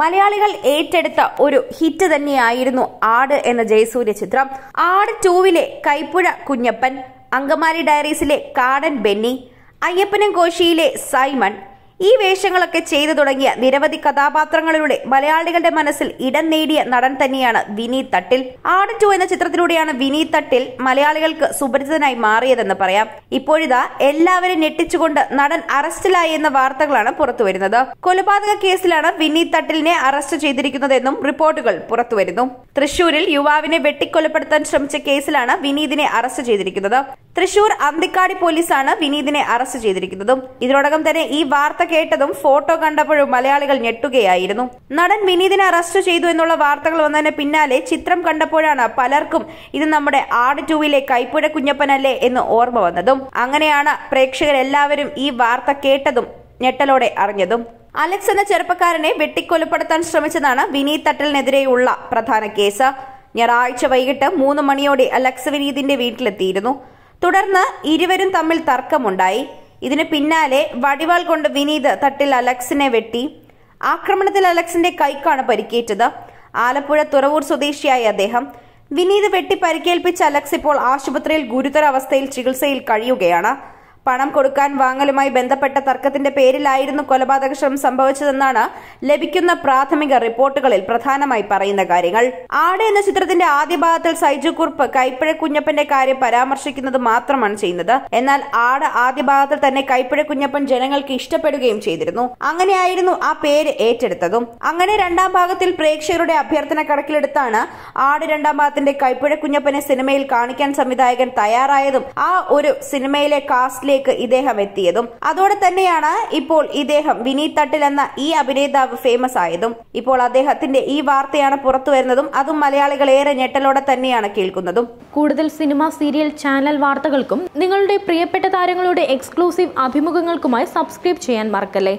മലയാളികൾ ഏറ്റെടുത്ത ഒരു ഹിറ്റ് തന്നെയായിരുന്നു ആട് എന്ന ജയസൂര്യ ചിത്രം ആട് ടൂവിലെ കൈപ്പുഴ കുഞ്ഞപ്പൻ അങ്കമാലി ഡയറീസിലെ കാടൻ ബെന്നി അയ്യപ്പനും കോശിയിലെ സൈമൺ ഈ വേഷങ്ങളൊക്കെ ചെയ്തു തുടങ്ങിയ നിരവധി കഥാപാത്രങ്ങളിലൂടെ മലയാളികളുടെ മനസ്സിൽ ഇടം നേടിയ നടൻ തന്നെയാണ് വിനീത് തട്ടിൽ ആട് ടു എന്ന ചിത്രത്തിലൂടെയാണ് വിനീത് തട്ടിൽ മലയാളികൾക്ക് സുപരിചിതനായി മാറിയതെന്ന് പറയാം ഇപ്പോഴിതാ എല്ലാവരും ഞെട്ടിച്ചുകൊണ്ട് നടൻ അറസ്റ്റിലായി എന്ന വാർത്തകളാണ് പുറത്തുവരുന്നത് കൊലപാതക കേസിലാണ് വിനീത് തട്ടിലിനെ അറസ്റ്റ് ചെയ്തിരിക്കുന്നതെന്നും റിപ്പോർട്ടുകൾ പുറത്തുവരുന്നു തൃശൂരിൽ യുവാവിനെ വെട്ടിക്കൊലപ്പെടുത്താൻ ശ്രമിച്ച കേസിലാണ് വിനീതിനെ അറസ്റ്റ് ചെയ്തിരിക്കുന്നത് തൃശൂർ അന്തിക്കാടി പോലീസാണ് വിനീതിനെ അറസ്റ്റ് ചെയ്തിരിക്കുന്നതും ഇതിനോടകം തന്നെ ഈ വാർത്ത കേട്ടതും ഫോട്ടോ കണ്ടപ്പോഴും മലയാളികൾ ഞെട്ടുകയായിരുന്നു നടൻ വിനീതിനെ അറസ്റ്റ് ചെയ്തു എന്നുള്ള വാർത്തകൾ വന്നതിന് പിന്നാലെ ചിത്രം കണ്ടപ്പോഴാണ് പലർക്കും ഇത് നമ്മുടെ ആട് ടൂവിലെ കൈപ്പുഴ കുഞ്ഞപ്പനല്ലേ എന്ന് ഓർമ്മ വന്നതും അങ്ങനെയാണ് പ്രേക്ഷകരെല്ലാവരും ഈ വാർത്ത കേട്ടതും ഞെട്ടലോടെ അറിഞ്ഞതും അലക്സ് എന്ന ചെറുപ്പക്കാരനെ വെട്ടിക്കൊലപ്പെടുത്താൻ ശ്രമിച്ചതാണ് വിനീത് തട്ടലിനെതിരെയുള്ള പ്രധാന കേസ് ഞായറാഴ്ച വൈകിട്ട് മൂന്ന് മണിയോടെ അലക്സ് വിനീതിന്റെ വീട്ടിലെത്തിയിരുന്നു തുടർന്ന് ഇരുവരും തമ്മിൽ തർക്കമുണ്ടായി ഇതിന് പിന്നാലെ വടിവാൾ കൊണ്ട് വിനീത് തട്ടിൽ അലക്സിനെ വെട്ടി ആക്രമണത്തിൽ അലക്സിന്റെ കൈക്കാണ് പരിക്കേറ്റത് ആലപ്പുഴ തുറവൂർ സ്വദേശിയായ അദ്ദേഹം വിനീത് വെട്ടി പരിക്കേൽപ്പിച്ച അലക്സ് ഇപ്പോൾ ആശുപത്രിയിൽ ഗുരുതരാവസ്ഥയിൽ ചികിത്സയിൽ കഴിയുകയാണ് പണം കൊടുക്കാൻ വാങ്ങലുമായി ബന്ധപ്പെട്ട തർക്കത്തിന്റെ പേരിലായിരുന്നു കൊലപാതക ശ്രമം സംഭവിച്ചതെന്നാണ് ലഭിക്കുന്ന പ്രാഥമിക റിപ്പോർട്ടുകളിൽ പ്രധാനമായി പറയുന്ന കാര്യങ്ങൾ ആട് എന്ന ചിത്രത്തിന്റെ ആദ്യ ഭാഗത്തിൽ സൈജു കുറുപ്പ് കൈപ്പിഴ കുഞ്ഞപ്പന്റെ കാര്യം പരാമർശിക്കുന്നത് മാത്രമാണ് ചെയ്യുന്നത് എന്നാൽ ആട് ആദ്യ ഭാഗത്തിൽ തന്നെ കൈപ്പിഴ കുഞ്ഞപ്പൻ ജനങ്ങൾക്ക് ഇഷ്ടപ്പെടുകയും ചെയ്തിരുന്നു അങ്ങനെയായിരുന്നു ആ പേര് ഏറ്റെടുത്തതും അങ്ങനെ രണ്ടാം ഭാഗത്തിൽ പ്രേക്ഷകരുടെ അഭ്യർത്ഥന കണക്കിലെടുത്താണ് ആട് രണ്ടാം ഭാഗത്തിന്റെ കൈപ്പിഴ കുഞ്ഞപ്പനെ സിനിമയിൽ കാണിക്കാൻ സംവിധായകൻ തയ്യാറായതും ആ ഒരു സിനിമയിലെ കാസ്റ്റിലെ ഇന്ത്യയിലേക്ക് ഇദ്ദേഹം എത്തിയതും അതോടെ തന്നെയാണ് ഇപ്പോൾ ഇദ്ദേഹം വിനീത് തട്ടിൽ എന്ന ഈ അഭിനേതാവ് ഫേമസ് ആയതും ഇപ്പോൾ അദ്ദേഹത്തിന്റെ ഈ വാർത്തയാണ് പുറത്തു വരുന്നതും അതും മലയാളികൾ ഏറെ ഞെട്ടലോടെ തന്നെയാണ് കേൾക്കുന്നതും കൂടുതൽ സിനിമ സീരിയൽ ചാനൽ വാർത്തകൾക്കും നിങ്ങളുടെ പ്രിയപ്പെട്ട താരങ്ങളുടെ എക്സ്ക്ലൂസീവ് അഭിമുഖങ്ങൾക്കുമായി സബ്സ്ക്രൈബ് ചെയ്യാൻ മറക്കല്ലേ